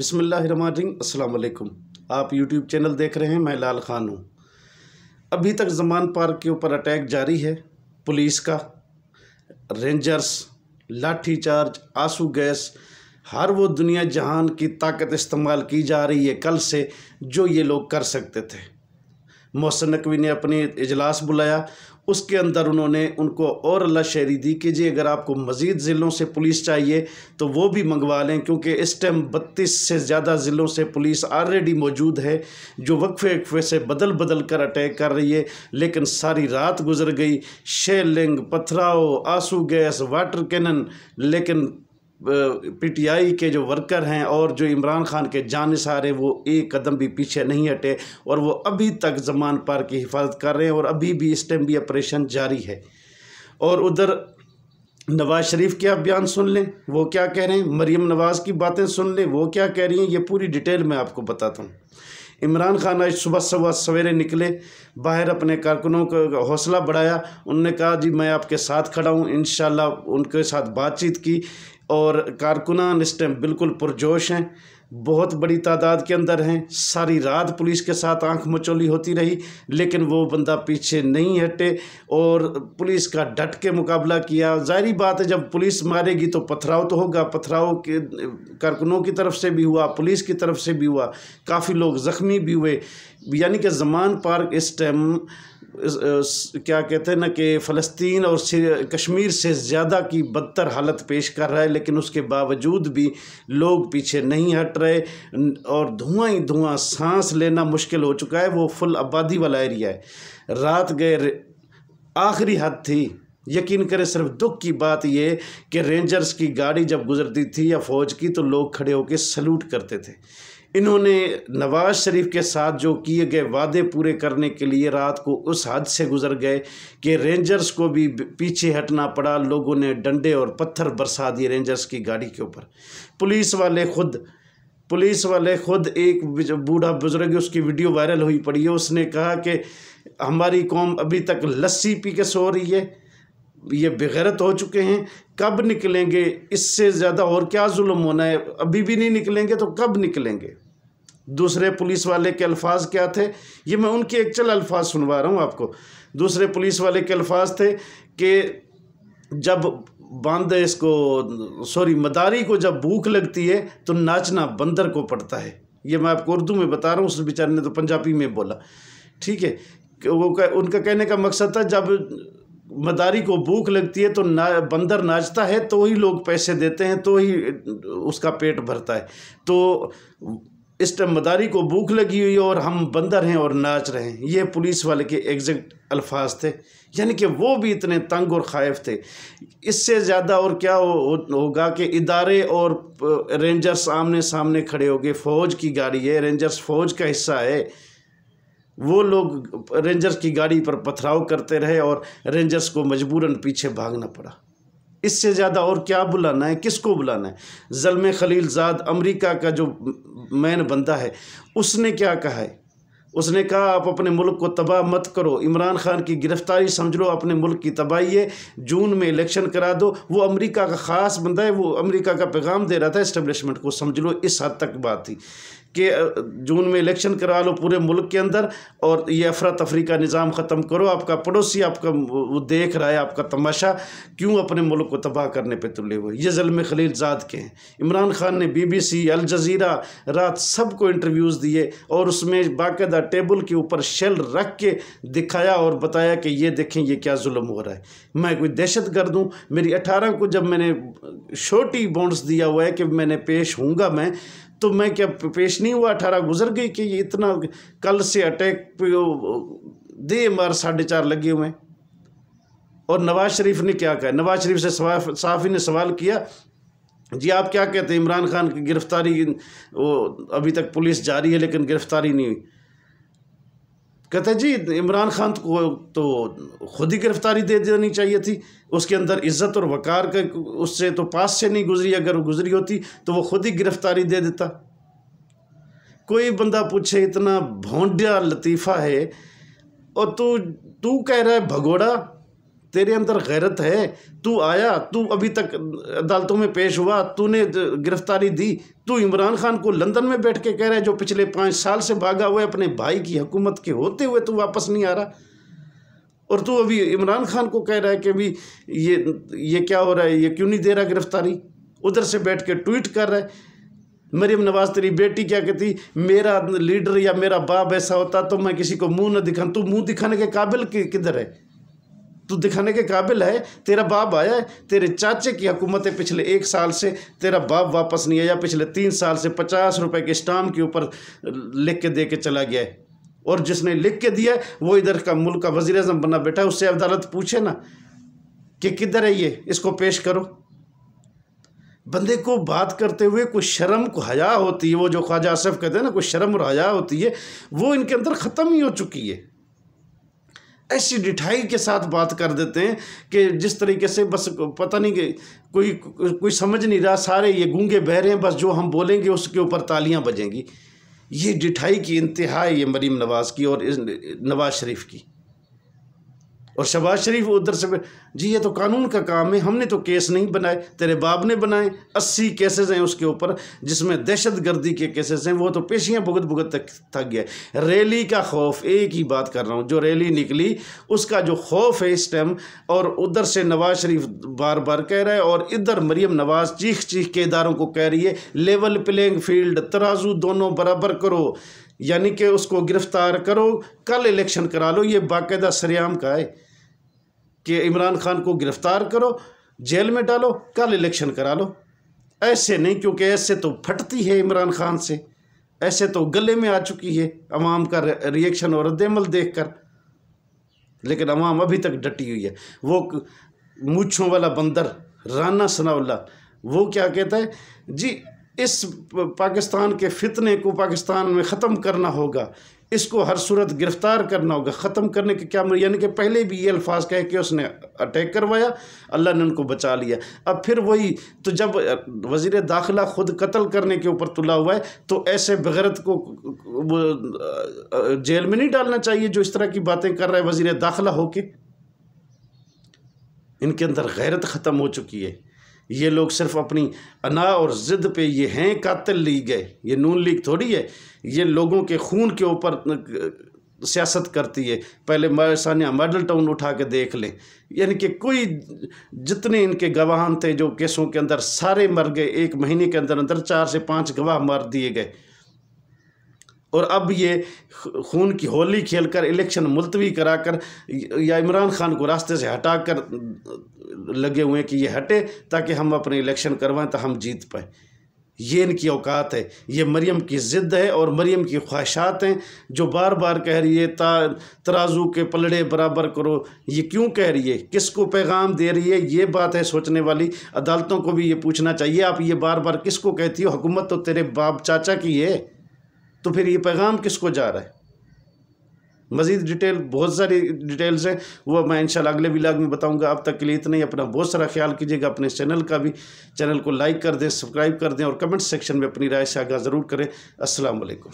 अस्सलाम वालेकुम आप यूट्यूब चैनल देख रहे हैं मैं लाल खान हूँ अभी तक जमान पार्क के ऊपर अटैक जारी है पुलिस का रेंजर्स लाठी चार्ज आंसू गैस हर वो दुनिया जहान की ताकत इस्तेमाल की जा रही है कल से जो ये लोग कर सकते थे मोहसन नकवी ने अपने इजलास बुलाया उसके अंदर उन्होंने उनको और अल्लाह शहरी दी जी अगर आपको मज़ीद ज़िलों से पुलिस चाहिए तो वो भी मंगवा लें क्योंकि इस टाइम बत्तीस से ज़्यादा ज़िलों से पुलिस ऑलरेडी मौजूद है जो वक्फे वक्फे से बदल बदल कर अटैक कर रही है लेकिन सारी रात गुजर गई शेलिंग पथराव आंसू गैस वाटर कैनन लेकिन पीटीआई के जो वर्कर हैं और जो इमरान खान के जान सारे वो एक कदम भी पीछे नहीं हटे और वो अभी तक जमान पार की हिफाजत कर रहे हैं और अभी भी इस टाइम भी ऑपरेशन जारी है और उधर नवाज़ शरीफ के आप बयान सुन लें वो क्या कह रहे हैं मरीम नवाज़ की बातें सुन लें वो क्या कह रही हैं ये पूरी डिटेल मैं आपको बताता हूँ इमरान खान आज सुबह सुबह सवेरे निकले बाहर अपने कारकुनों को हौसला बढ़ाया उनने कहा जी मैं आपके साथ खड़ा हूँ इन उनके साथ बातचीत की और कारकुनान इस टाइम बिल्कुल पुरजोश हैं बहुत बड़ी तादाद के अंदर हैं सारी रात पुलिस के साथ आंख मचोली होती रही लेकिन वो बंदा पीछे नहीं हटे और पुलिस का डट के मुकाबला किया जाहरी बात है जब पुलिस मारेगी तो पथराव तो होगा पथराव के कारकुनों की तरफ से भी हुआ पुलिस की तरफ से भी हुआ काफ़ी लोग ज़ख्मी भी हुए यानी कि जमान पार्क इस टाइम क्या कहते हैं ना कि फ़लस्तीन और कश्मीर से ज़्यादा की बदतर हालत पेश कर रहा है लेकिन उसके बावजूद भी लोग पीछे नहीं हट रहे और धुआं ही धुआं सांस लेना मुश्किल हो चुका है वो फुल आबादी वाला एरिया है रात गए आखिरी हद थी यकीन करें सिर्फ दुख की बात ये कि रेंजर्स की गाड़ी जब गुजरती थी या फ़ौज की तो लोग खड़े होकर सल्यूट करते थे इन्होंने नवाज शरीफ के साथ जो किए गए वादे पूरे करने के लिए रात को उस हद से गुजर गए कि रेंजर्स को भी पीछे हटना पड़ा लोगों ने डंडे और पत्थर बरसा दिए रेंजर्स की गाड़ी के ऊपर पुलिस वाले खुद पुलिस वाले खुद एक बूढ़ा बुजुर्ग उसकी वीडियो वायरल हुई पड़ी है उसने कहा कि हमारी कौम अभी तक लस्सी पी के सो रही है ये बेगैरत हो चुके हैं कब निकलेंगे इससे ज़्यादा और क्या जुल्म होना है अभी भी नहीं निकलेंगे तो कब निकलेंगे दूसरे पुलिस वाले के अल्फाज क्या थे ये मैं उनके एक चल अल्फाज सुनवा रहा हूँ आपको दूसरे पुलिस वाले के अल्फाज थे कि जब बांदे इसको सॉरी मदारी को जब भूख लगती है तो नाचना बंदर को पड़ता है ये मैं आपको उर्दू में बता रहा हूँ उस बेचारे ने तो पंजाबी में बोला ठीक है वो कह, उनका कहने का मकसद था जब मदारी को भूख लगती है तो ना बंदर नाचता है तो ही लोग पैसे देते हैं तो ही उसका पेट भरता है तो इस टाइम मदारी को भूख लगी हुई है और हम बंदर हैं और नाच रहे हैं ये पुलिस वाले के एग्जैक्ट अल्फाज थे यानी कि वो भी इतने तंग और खाइफ थे इससे ज़्यादा और क्या हो, हो, होगा कि इदारे और रेंजर्स आमने सामने खड़े हो गए फ़ौज की गाड़ी है रेंजर्स फ़ौज का हिस्सा है वो लोग रेंजर्स की गाड़ी पर पथराव करते रहे और रेंजर्स को मजबूरन पीछे भागना पड़ा इससे ज़्यादा और क्या बुलाना है किसको बुलाना है जलम खलीलजाद अमेरिका का जो मैन बंदा है उसने क्या कहा है उसने कहा आप अपने मुल्क को तबाह मत करो इमरान खान की गिरफ्तारी समझ लो अपने मुल्क की तबाही है जून में इलेक्शन करा दो वो अमेरिका का ख़ास बंदा है वो अमेरिका का पैगाम दे रहा था इस्टबलिशमेंट को समझ लो इस हद तक बात थी कि जून में इलेक्शन करा लो पूरे मुल्क के अंदर और ये अफरा तफरी का निज़ाम ख़त्म करो आपका पड़ोसी आपका वो देख रहा है आपका तमाशा क्यों अपने मुल्क को तबाह करने पर तुले हुए ये जलम खलील जाद के हैं इमरान खान ने बी बी सी अलजीरा रात सबको इंटरव्यूज़ दिए और उसमें बाकायदा टेबल के ऊपर शेल रख के दिखाया और बताया कि ये देखें ये क्या जुल्म हो रहा है मैं कोई दहशत गर्द हूँ मेरी अठारह को जब मैंने छोटी बॉन्ड्स दिया हुआ है कि मैंने पेश हूँगा मैं तो मैं क्या पेश नहीं हुआ अठारह गुजर गई कि इतना कल से अटैक दे मार साढ़े चार लगे हुए और नवाज शरीफ ने क्या कहा नवाज शरीफ से साफी ने सवाल किया जी आप क्या कहते हैं इमरान खान की गिरफ्तारी वो अभी तक पुलिस जारी है लेकिन गिरफ्तारी नहीं हुई कहते जी इमरान खान को तो खुद ही गिरफ्तारी दे देनी चाहिए थी उसके अंदर इज्जत और वक़ार के उससे तो पास से नहीं गुजरी अगर गुजरी होती तो वो खुद ही गिरफ्तारी दे देता कोई बंदा पूछे इतना भोंडिया लतीफ़ा है और तू तू कह रहा है भगोड़ा तेरे अंदर गैरत है तू आया तू अभी तक अदालतों में पेश हुआ तूने गिरफ्तारी दी तू इमरान खान को लंदन में बैठ के कह रहा है जो पिछले पाँच साल से भागा हुआ है अपने भाई की हुकूमत के होते हुए तू वापस नहीं आ रहा और तू अभी इमरान खान को कह रहा है कि अभी ये ये क्या हो रहा है ये क्यों नहीं दे रहा गिरफ्तारी उधर से बैठ के ट्वीट कर रहा है मरियम नवाज तेरी बेटी क्या कहती मेरा लीडर या मेरा बाप ऐसा होता तो मैं किसी को मुंह न दिखा तू मुंह दिखाने के काबिल किधर है तू दिखाने के काबिल है तेरा बाप आया है तेरे चाचे की हुकूमत है पिछले एक साल से तेरा बाप वापस नहीं आया पिछले तीन साल से पचास रुपए के स्टाम्प के ऊपर लिख के दे के चला गया है और जिसने लिख के दिया वो इधर का मुल्क का वजीर अजम बना बैठा उससे अदालत पूछे ना कि किधर है ये इसको पेश करो बंदे को बात करते हुए कुछ शर्म को हया होती है वो जो ख्वाजा आसफ कहते हैं ना कुछ शर्म और हया होती है वो इनके अंदर ख़त्म ही हो चुकी है ऐसी डिठाई के साथ बात कर देते हैं कि जिस तरीके से बस पता नहीं कि कोई कोई समझ नहीं रहा सारे ये गूंगे बह रहे हैं बस जो हम बोलेंगे उसके ऊपर तालियां बजेंगी ये डिठाई की इंतहा ये मरीम नवाज़ की और नवाज़ शरीफ की और शबाज शरीफ उधर से जी ये तो कानून का काम है हमने तो केस नहीं बनाए तेरे बाप ने बनाए अस्सी केसेस हैं उसके ऊपर जिसमें दहशत गर्दी के केसेस हैं वो तो पेशियाँ भुगत भुगत तक थक गया रैली का खौफ एक ही बात कर रहा हूँ जो रैली निकली उसका जो खौफ है इस टाइम और उधर से नवाज शरीफ बार बार कह रहा है और इधर मरीम नवाज चीख चीख के इदारों को कह रही है लेवल प्लेइंग फील्ड तराजू दोनों बराबर करो यानी कि उसको गिरफ़्तार करो कल इलेक्शन करा लो ये बाकायदा सरेआम का है कि इमरान खान को गिरफ़्तार करो जेल में डालो कल इलेक्शन करा लो ऐसे नहीं क्योंकि ऐसे तो फटती है इमरान खान से ऐसे तो गले में आ चुकी है अवाम का रिएक्शन और रद्दमल देख कर लेकिन अवाम अभी तक डटी हुई है वो मूछों वाला बंदर राना सनाउल्ला वो क्या कहता है जी इस पाकिस्तान के फितने को पाकिस्तान में ख़त्म करना होगा इसको हर सूरत गिरफ़्तार करना होगा ख़त्म करने के क्या मतलब? यानी कि पहले भी ये अल्फाज कहे कि उसने अटैक करवाया अल्लाह ने उनको बचा लिया अब फिर वही तो जब वज़ी दाखिला ख़ुद कत्ल करने के ऊपर तुला हुआ है तो ऐसे बगैरत को जेल में नहीं डालना चाहिए जो इस तरह की बातें कर रहा है वज़ी दाखिला होके इनके अंदर गैरत ख़त्म हो चुकी है ये लोग सिर्फ अपनी अना और ज़िद पे ये हैं कातिल ली गए ये नून लीग थोड़ी है ये लोगों के खून के ऊपर सियासत करती है पहले सानिया मॉडल टाउन उठा के देख लें यानी कि कोई जितने इनके गवाहान थे जो केसों के अंदर सारे मर गए एक महीने के अंदर अंदर चार से पाँच गवाह मार दिए गए और अब ये खून की होली खेलकर इलेक्शन मुलतवी कराकर या इमरान खान को रास्ते से हटा कर लगे हुए हैं कि ये हटे ताकि हम अपने इलेक्शन करवाएं तो हम जीत पाएँ ये इनकी औकात है ये मरियम की ज़िद्द है और मरियम की ख्वाहिशात हैं जो बार बार कह रही है ता तराजू के पलड़े बराबर करो ये क्यों कह रही है किसको पैगाम दे रही है ये बात है सोचने वाली अदालतों को भी ये पूछना चाहिए आप ये बार बार किसको कहती हो हुकूमत तो तेरे बाप चाचा की है तो फिर ये पैगाम किसको जा रहा है मज़ीद डिटेल बहुत सारी डिटेल्स हैं वो मैं इंशाल्लाह अगले व्लाग में बताऊंगा अब तक के लिए इतना ही अपना बहुत सारा ख्याल कीजिएगा अपने चैनल का भी चैनल को लाइक कर दें सब्सक्राइब कर दें और कमेंट सेक्शन में अपनी राय से आगाह ज़रूर करें असलकम